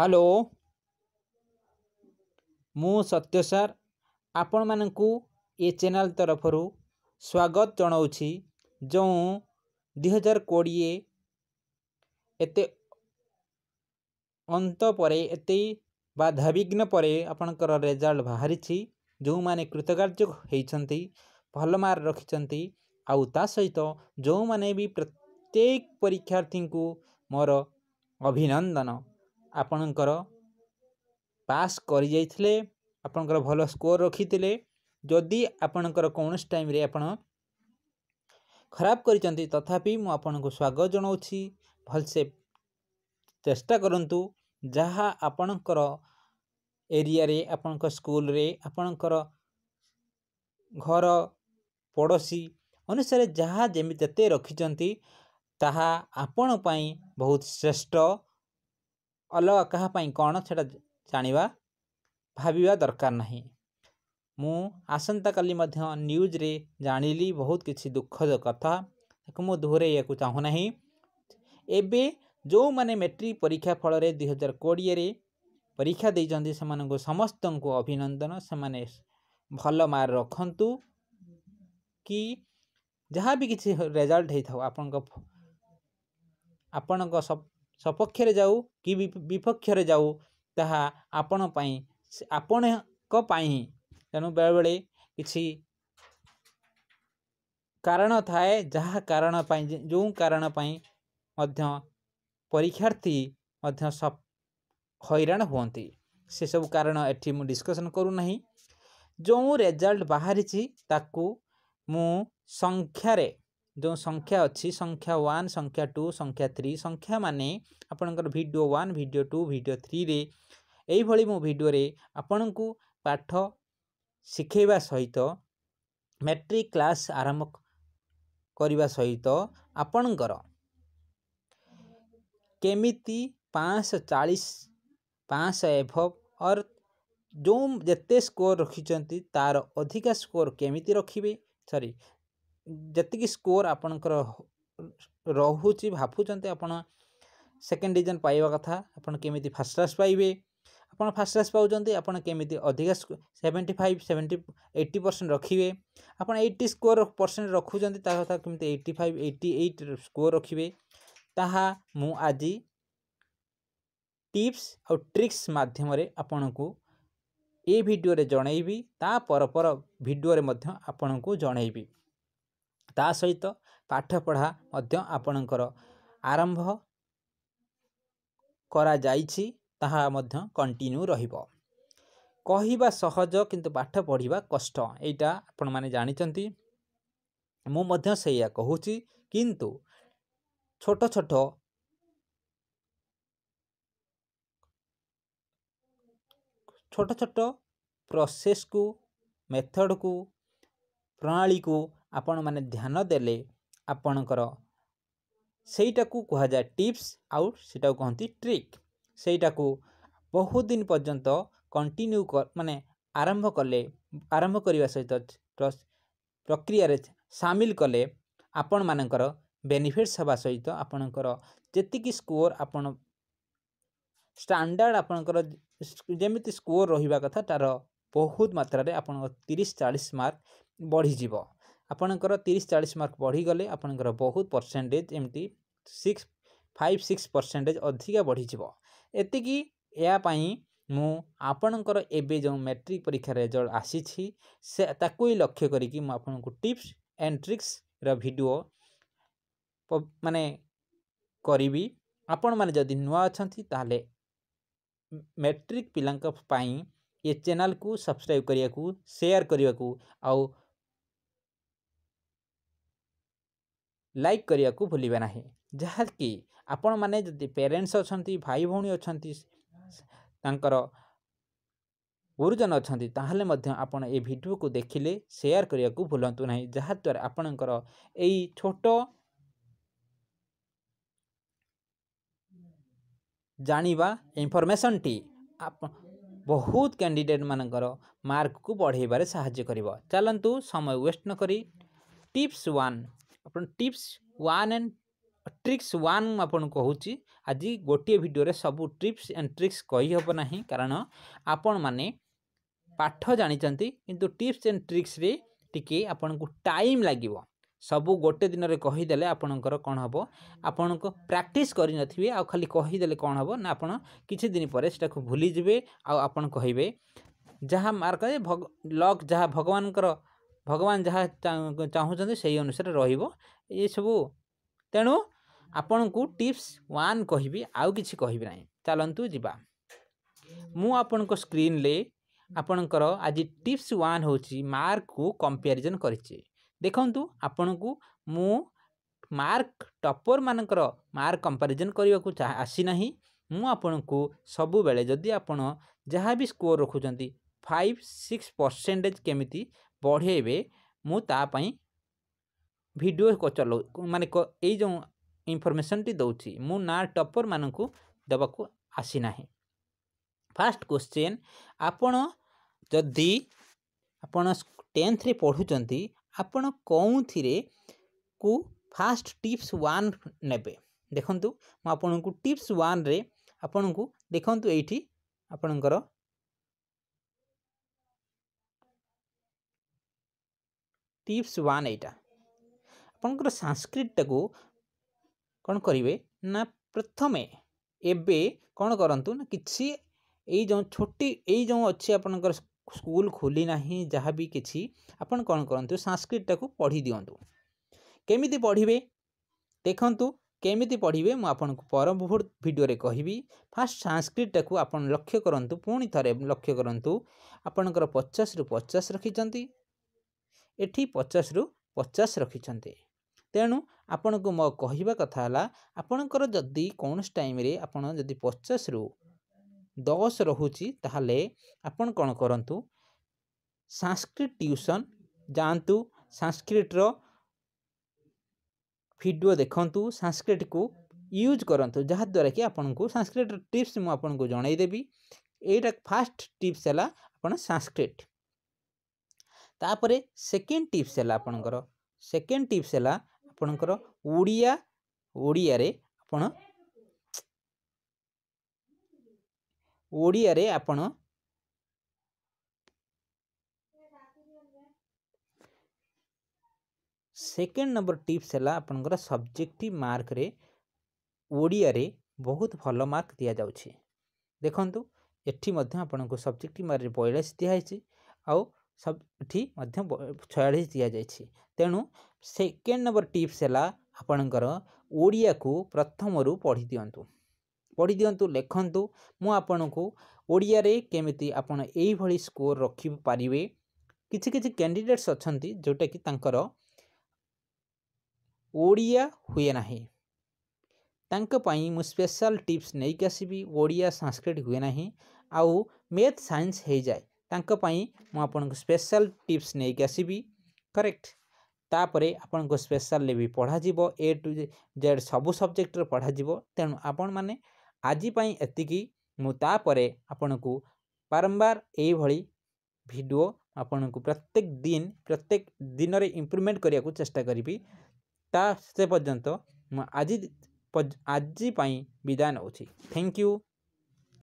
hello ମୁଁ ସତ୍ୟ sir ଆପଣମାନଙ୍କୁ ଏ channel ତରଫରୁ ସ୍ୱାଗତ ଜଣାଉଛି ଯେଉଁ ଦୁଇହଜାର କୋଡ଼ିଏ ଏତେ ଅନ୍ତ ପରେ ଏତେ ବା ଧାବିଘ୍ନ ପରେ ଆପଣଙ୍କର ରେଜଲ୍ଟ ବାହାରିଛି ଯେଉଁମାନେ କୃତକାର୍ଯ୍ୟ ହୋଇଛନ୍ତି ଭଲ ମାର୍କ ରଖିଛନ୍ତି ଆଉ ତା ସହିତ ଯେଉଁମାନେ ବି ପ୍ରତ୍ୟେକ ପରୀକ୍ଷାର୍ଥୀଙ୍କୁ ମୋର ଅଭିନନ୍ଦନ ଆପଣଙ୍କର ପାସ୍ କରିଯାଇଥିଲେ ଆପଣଙ୍କର ଭଲ ସ୍କୋର୍ ରଖିଥିଲେ ଯଦି ଆପଣଙ୍କର କୌଣସି ଟାଇମ୍ରେ ଆପଣ ଖରାପ କରିଛନ୍ତି ତଥାପି ମୁଁ ଆପଣଙ୍କୁ ସ୍ୱାଗତ ଜଣାଉଛି ଭଲସେ ଚେଷ୍ଟା କରନ୍ତୁ ଯାହା ଆପଣଙ୍କର ଏରିଆରେ ଆପଣଙ୍କ ସ୍କୁଲରେ ଆପଣଙ୍କର ଘର ପଡ଼ୋଶୀ ଅନୁସାରେ ଯାହା ଯେମିତି ଯେତେ ରଖିଛନ୍ତି ତାହା ଆପଣ ପାଇଁ ବହୁତ ଶ୍ରେଷ୍ଠ अलग कापाई कौन से जानवा भाव दरकार ना आसंता काली न्यूज्रे जान ली बहुत किसी दुखद कथा मु दोहर को चाहूना एवं जो मैंने मेट्रिक परीक्षा फल दुईार कोड़े परीक्षा दे समस्त को अभिनंदन से मैंने भल मार्क रखत कि जहाँ भी किसी रेजल्ट आपण आपण ସପକ୍ଷରେ ଯାଉ କି ବିପକ୍ଷରେ ଯାଉ ତାହା ଆପଣ ପାଇଁ ଆପଣଙ୍କ ପାଇଁ ତେଣୁ ବେଳେବେଳେ କିଛି କାରଣ ଥାଏ ଯାହା କାରଣ ପାଇଁ ଯେଉଁ କାରଣ ପାଇଁ ମଧ୍ୟ ପରୀକ୍ଷାର୍ଥୀ ମଧ୍ୟ ହଇରାଣ ହୁଅନ୍ତି ସେସବୁ କାରଣ ଏଠି ମୁଁ ଡିସ୍କସନ୍ କରୁନାହିଁ ଯେଉଁ ରେଜଲ୍ଟ ବାହାରିଛି ତାକୁ ମୁଁ ସଂଖ୍ୟାରେ ଯେଉଁ ସଂଖ୍ୟା ଅଛି ସଂଖ୍ୟା ୱାନ୍ ସଂଖ୍ୟା ଟୁ ସଂଖ୍ୟା ଥ୍ରୀ ସଂଖ୍ୟା ମାନେ ଆପଣଙ୍କର video one video two video ଥ୍ରୀରେ ଏହିଭଳି ମୁଁ ଭିଡ଼ିଓରେ ଆପଣଙ୍କୁ ପାଠ ଶିଖାଇବା ସହିତ ମେଟ୍ରିକ୍ କ୍ଲାସ୍ ଆରମ୍ଭ କରିବା ସହିତ ଆପଣଙ୍କର କେମିତି ପାଞ୍ଚଶହ ଚାଳିଶ ପାଞ୍ଚଶହ ଏଭବ୍ ଅର୍ ଯେଉଁ ଯେତେ ସ୍କୋର୍ ରଖିଛନ୍ତି ତା'ର ଅଧିକା ସ୍କୋର କେମିତି ରଖିବେ ସରି ଯେତିକି ସ୍କୋର୍ ଆପଣଙ୍କର ରହୁଛି ଭାବୁଛନ୍ତି ଆପଣ ସେକେଣ୍ଡ ଡିଭିଜନ୍ ପାଇବା କଥା ଆପଣ କେମିତି ଫାର୍ଷ୍ଟ କ୍ଲାସ୍ ପାଇବେ ଆପଣ ଫାର୍ଷ୍ଟ କ୍ଲାସ୍ ପାଉଛନ୍ତି ଆପଣ କେମିତି ଅଧିକା seventy five seventy eighty percent ରଖିବେ ଆପଣ ଏଇଟି ସ୍କୋର୍ ପରସେଣ୍ଟ ରଖୁଛନ୍ତି ତା କଥା କେମିତି eighty five eighty eight score ରଖିବେ ତାହା ମୁଁ ଆଜି ଟିପ୍ସ ଆଉ ଟ୍ରିକ୍ସ ମାଧ୍ୟମରେ ଆପଣଙ୍କୁ ଏ ଭିଡ଼ିଓରେ ଜଣାଇବି ତା ପର ପର ଭିଡ଼ିଓରେ ମଧ୍ୟ ଆପଣଙ୍କୁ ଜଣାଇବି ତା ସହିତ ପାଠପଢ଼ା ମଧ୍ୟ ଆପଣଙ୍କର ଆରମ୍ଭ କରାଯାଇଛି ତାହା ମଧ୍ୟ କଣ୍ଟିନ୍ୟୁ ରହିବ କହିବା ସହଜ କିନ୍ତୁ ପାଠ ପଢ଼ିବା କଷ୍ଟ ଏଇଟା ଆପଣମାନେ ଜାଣିଛନ୍ତି ମୁଁ ମଧ୍ୟ ସେଇଆ କହୁଛି କିନ୍ତୁ ଛୋଟ ଛୋଟ ଛୋଟ ଛୋଟ ପ୍ରୋସେସ୍କୁ ମେଥଡ଼କୁ ପ୍ରଣାଳୀକୁ ଆପଣମାନେ ଧ୍ୟାନ ଦେଲେ ଆପଣଙ୍କର ସେଇଟାକୁ କୁହାଯାଏ ଟିପ୍ସ ଆଉ ସେଇଟାକୁ କହନ୍ତି ଟ୍ରିକ୍ ସେଇଟାକୁ ବହୁତ ଦିନ ପର୍ଯ୍ୟନ୍ତ କଣ୍ଟିନ୍ୟୁ ମାନେ ଆରମ୍ଭ କଲେ ଆରମ୍ଭ କରିବା ସହିତ ପ୍ରକ୍ରିୟାରେ ସାମିଲ କଲେ ଆପଣମାନଙ୍କର ବେନିଫିଟ୍ସ ହେବା ସହିତ ଆପଣଙ୍କର ଯେତିକି ସ୍କୋର ଆପଣ ଷ୍ଟାଣ୍ଡାର୍ଡ଼ ଆପଣଙ୍କର ଯେମିତି ସ୍କୋର ରହିବା କଥା ତା'ର ବହୁତ ମାତ୍ରାରେ ଆପଣଙ୍କ ତିରିଶ ଚାଳିଶ ମାର୍କ ବଢ଼ିଯିବ ଆପଣଙ୍କର ତିରିଶ ଚାଳିଶ ମାର୍କ ବଢ଼ିଗଲେ ଆପଣଙ୍କର ବହୁତ ପରସେଣ୍ଟେଜ୍ ଏମିତି ସିକ୍ସ ଫାଇଭ୍ ସିକ୍ସ ପରସେଣ୍ଟେଜ୍ ଅଧିକା ବଢ଼ିଯିବ ଏତିକି ଏହା ପାଇଁ ମୁଁ ଆପଣଙ୍କର ଏବେ ଯେଉଁ ମେଟ୍ରିକ୍ ପରୀକ୍ଷା ରେଜଲ୍ଟ ଆସିଛି ସେ ତାକୁ ହିଁ ଲକ୍ଷ୍ୟ କରିକି ମୁଁ ଆପଣଙ୍କୁ ଟିପ୍ସ ଆଣ୍ଡ ଟ୍ରିକ୍ସର ଭିଡ଼ିଓ ମାନେ କରିବି ଆପଣମାନେ ଯଦି ନୂଆ ଅଛନ୍ତି ତାହେଲେ ମେଟ୍ରିକ୍ ପିଲାଙ୍କ ପାଇଁ ଏ ଚ୍ୟାନେଲ୍କୁ ସବସ୍କ୍ରାଇବ୍ କରିବାକୁ ସେୟାର୍ କରିବାକୁ ଆଉ ଲାଇକ୍ କରିବାକୁ ଭୁଲିବେ ନାହିଁ ଯାହାକି ଆପଣମାନେ ଯଦି ପ୍ୟାରେଣ୍ଟସ୍ ଅଛନ୍ତି ଭାଇ ଭଉଣୀ ଅଛନ୍ତି ତାଙ୍କର ଗୁରୁଜନ ଅଛନ୍ତି ତାହେଲେ ମଧ୍ୟ ଆପଣ ଏ ଭିଡ଼ିଓକୁ ଦେଖିଲେ ସେୟାର କରିବାକୁ ଭୁଲନ୍ତୁ ନାହିଁ ଯାହାଦ୍ୱାରା ଆପଣଙ୍କର ଏଇ ଛୋଟ ଜାଣିବା ଇନଫର୍ମେସନ୍ଟି ବହୁତ କ୍ୟାଣ୍ଡିଡେଟ୍ମାନଙ୍କର ମାର୍କକୁ ବଢ଼େଇବାରେ ସାହାଯ୍ୟ କରିବ ଚାଲନ୍ତୁ ସମୟ ୱେଷ୍ଟ ନକରି ଟିପ୍ସ ୱାନ୍ ଆପଣ tips one and tricks one ମୁଁ ଆପଣଙ୍କୁ କହୁଛି ଆଜି ଗୋଟିଏ ଭିଡ଼ିଓରେ ସବୁ ଟିପ୍ସ ଆଣ୍ଡ ଟ୍ରିକ୍ସ କହିହେବ ନାହିଁ କାରଣ ଆପଣମାନେ ପାଠ ଜାଣିଛନ୍ତି କିନ୍ତୁ ଟିପ୍ସ ଆଣ୍ଡ ଟ୍ରିକ୍ସରେ ଟିକିଏ ଆପଣଙ୍କୁ ଟାଇମ୍ ଲାଗିବ ସବୁ ଗୋଟେ ଦିନରେ କହିଦେଲେ ଆପଣଙ୍କର କ'ଣ ହେବ ଆପଣଙ୍କ ପ୍ରାକ୍ଟିସ୍ କରିନଥିବେ ଆଉ ଖାଲି କହିଦେଲେ କ'ଣ ହେବ ନା ଆପଣ କିଛି ଦିନ ପରେ ସେଟାକୁ ଭୁଲିଯିବେ ଆଉ ଆପଣ କହିବେ ଯାହା ମାର୍କ ଲକ୍ ଯାହା ଭଗବାନଙ୍କର ଭଗବାନ ଯାହା ଚାହୁଁଛନ୍ତି ସେଇ ଅନୁସାରେ ରହିବ ଏସବୁ ତେଣୁ ଆପଣଙ୍କୁ ଟିପ୍ସ ୱାନ୍ କହିବି ଆଉ କିଛି କହିବି ନାହିଁ ଚାଲନ୍ତୁ ଯିବା ମୁଁ ଆପଣଙ୍କ ସ୍କ୍ରିନ୍ରେ ଆପଣଙ୍କର ଆଜି ଟିପ୍ସ ୱାନ୍ ହେଉଛି ମାର୍କକୁ କମ୍ପାରିଜନ୍ କରିଛି ଦେଖନ୍ତୁ ଆପଣଙ୍କୁ ମୁଁ ମାର୍କ ଟପର୍ମାନଙ୍କର ମାର୍କ କମ୍ପାରିଜନ୍ କରିବାକୁ ଆସିନାହିଁ ମୁଁ ଆପଣଙ୍କୁ ସବୁବେଳେ ଯଦି ଆପଣ ଯାହା ବି ସ୍କୋର୍ ରଖୁଛନ୍ତି ଫାଇଭ୍ ସିକ୍ସ ପରସେଣ୍ଟେଜ୍ କେମିତି ବଢ଼େଇବେ ମୁଁ ତା ପାଇଁ ଭିଡ଼ିଓ ଚଲାଉ ମାନେ ଏଇ ଯେଉଁ ଇନଫର୍ମେସନ୍ଟି ଦେଉଛି ମୁଁ ନା ଟପର୍ମାନଙ୍କୁ ଦେବାକୁ ଆସିନାହିଁ ଫାଷ୍ଟ କ୍ୱେଶ୍ଚିନ୍ ଆପଣ ଯଦି ଆପଣ ଟେନ୍ଥରେ ପଢ଼ୁଛନ୍ତି ଆପଣ କେଉଁଥିରେ କୁ ଫାଷ୍ଟ ଟିପ୍ସ ୱାନ୍ ନେବେ ଦେଖନ୍ତୁ ମୁଁ ଆପଣଙ୍କୁ ଟିପ୍ସ ୱାନ୍ରେ ଆପଣଙ୍କୁ ଦେଖନ୍ତୁ ଏଇଠି ଆପଣଙ୍କର ଟିପ୍ସ ୱାନ୍ ଏଇଟା ଆପଣଙ୍କର ସାଂସ୍କ୍ରିଟ୍ଟାକୁ କ'ଣ କରିବେ ନା ପ୍ରଥମେ ଏବେ କ'ଣ କରନ୍ତୁ ନା କିଛି ଏଇ ଯେଉଁ ଛୋଟି ଏଇ ଯେଉଁ ଅଛି ଆପଣଙ୍କର ସ୍କୁଲ ଖୋଲି ନାହିଁ ଯାହା ବି କିଛି ଆପଣ କ'ଣ କରନ୍ତୁ ସାଂସ୍କ୍ରିଟ୍ଟାକୁ ପଢ଼ି ଦିଅନ୍ତୁ କେମିତି ପଢ଼ିବେ ଦେଖନ୍ତୁ କେମିତି ପଢ଼ିବେ ମୁଁ ଆପଣଙ୍କୁ ପରବର୍ତ୍ତୀ ଭିଡ଼ିଓରେ କହିବି ଫାର୍ଷ୍ଟ ସାଂସ୍କ୍ରିଟ୍ଟାକୁ ଆପଣ ଲକ୍ଷ୍ୟ କରନ୍ତୁ ପୁଣି ଥରେ ଲକ୍ଷ୍ୟ କରନ୍ତୁ ଆପଣଙ୍କର ପଚାଶରୁ ପଚାଶ ରଖିଛନ୍ତି ଏଠି ପଚାଶରୁ ପଚାଶ ରଖିଛନ୍ତି ତେଣୁ ଆପଣଙ୍କୁ ମୋ କହିବା କଥା ହେଲା ଆପଣଙ୍କର ଯଦି କୌଣସି ଟାଇମ୍ରେ ଆପଣ ଯଦି ପଚାଶରୁ ଦଶ ରହୁଛି ତାହେଲେ ଆପଣ କ'ଣ କରନ୍ତୁ ସାଂସ୍କ୍ରିଟ୍ ଟିଉସନ୍ ଯାଆନ୍ତୁ ସାଂସ୍କ୍ରିଟ୍ର ଭିଡ଼ିଓ ଦେଖନ୍ତୁ ସାଂସ୍କ୍ରିଟ୍କୁ ୟୁଜ୍ କରନ୍ତୁ ଯାହାଦ୍ୱାରା କି ଆପଣଙ୍କୁ ସାଂସ୍କ୍ରିଟ୍ର ଟିପ୍ସ ମୁଁ ଆପଣଙ୍କୁ ଜଣାଇଦେବି ଏଇଟା ଫାଷ୍ଟ ଟିପ୍ସ ହେଲା ଆପଣ ସାଂସ୍କ୍ରିଟ୍ ତାପରେ ସେକେଣ୍ଡ ଟିପ୍ସ ହେଲା ଆପଣଙ୍କର ସେକେଣ୍ଡ ଟିପ୍ସ ହେଲା ଆପଣଙ୍କର ଓଡ଼ିଆ ଓଡ଼ିଆରେ ଆପଣ ଓଡ଼ିଆରେ ଆପଣ ସେକେଣ୍ଡ ନମ୍ବର ଟିପ୍ସ ହେଲା ଆପଣଙ୍କର ସବଜେକ୍ଟିଭ ମାର୍କରେ ଓଡ଼ିଆରେ ବହୁତ ଭଲ ମାର୍କ ଦିଆଯାଉଛି ଦେଖନ୍ତୁ ଏଠି ମଧ୍ୟ ଆପଣଙ୍କୁ ସବଜେକ୍ଟିଭ ମାର୍କରେ ବୟାଳିଶ ଦିଆହେଇଛି ଆଉ ସବୁଠି ମଧ୍ୟ ଛୟାଳିଶ ଦିଆଯାଇଛି ତେଣୁ ସେକେଣ୍ଡ ନମ୍ବର ଟିପ୍ସ ହେଲା ଆପଣଙ୍କର ଓଡ଼ିଆକୁ ପ୍ରଥମରୁ ପଢ଼ି ଦିଅନ୍ତୁ ପଢ଼ି ଦିଅନ୍ତୁ ଲେଖନ୍ତୁ ମୁଁ ଆପଣଙ୍କୁ ଓଡ଼ିଆରେ କେମିତି ଆପଣ ଏଇଭଳି ସ୍କୋର୍ ରଖିପାରିବେ କିଛି କିଛି କ୍ୟାଣ୍ଡିଡେଟ୍ସ ଅଛନ୍ତି ଯେଉଁଟାକି ତାଙ୍କର ଓଡ଼ିଆ ହୁଏ ନାହିଁ ତାଙ୍କ ପାଇଁ ମୁଁ ସ୍ପେଶାଲ୍ ଟିପ୍ସ ନେଇକି ଆସିବି ଓଡ଼ିଆ ସାଂସ୍କ୍ରିଟ ହୁଏ ନାହିଁ ଆଉ ମ୍ୟାଥ୍ ସାଇନ୍ସ ହୋଇଯାଏ ତାଙ୍କ ପାଇଁ ମୁଁ ଆପଣଙ୍କୁ ସ୍ପେଶାଲ୍ ଟିପ୍ସ ନେଇକି ଆସିବି କରେକ୍ଟ ତାପରେ ଆପଣଙ୍କ ସ୍ପେଶାଲ୍ରେ ବି ପଢ଼ାଯିବ ଏ ଟୁ ଜେଡ଼୍ ସବୁ ସବଜେକ୍ଟରେ ପଢ଼ାଯିବ ତେଣୁ ଆପଣମାନେ ଆଜି ପାଇଁ ଏତିକି ମୁଁ ତାପରେ ଆପଣଙ୍କୁ ବାରମ୍ବାର ଏଇଭଳି ଭିଡ଼ିଓ ଆପଣଙ୍କୁ ପ୍ରତ୍ୟେକ ଦିନ ପ୍ରତ୍ୟେକ ଦିନରେ ଇମ୍ପ୍ରୁଭମେଣ୍ଟ କରିବାକୁ ଚେଷ୍ଟା କରିବି ତା ସେ ପର୍ଯ୍ୟନ୍ତ ମୁଁ ଆଜି ଆଜି ପାଇଁ ବିଦାୟ ନେଉଛି ଥ୍ୟାଙ୍କ ୟୁ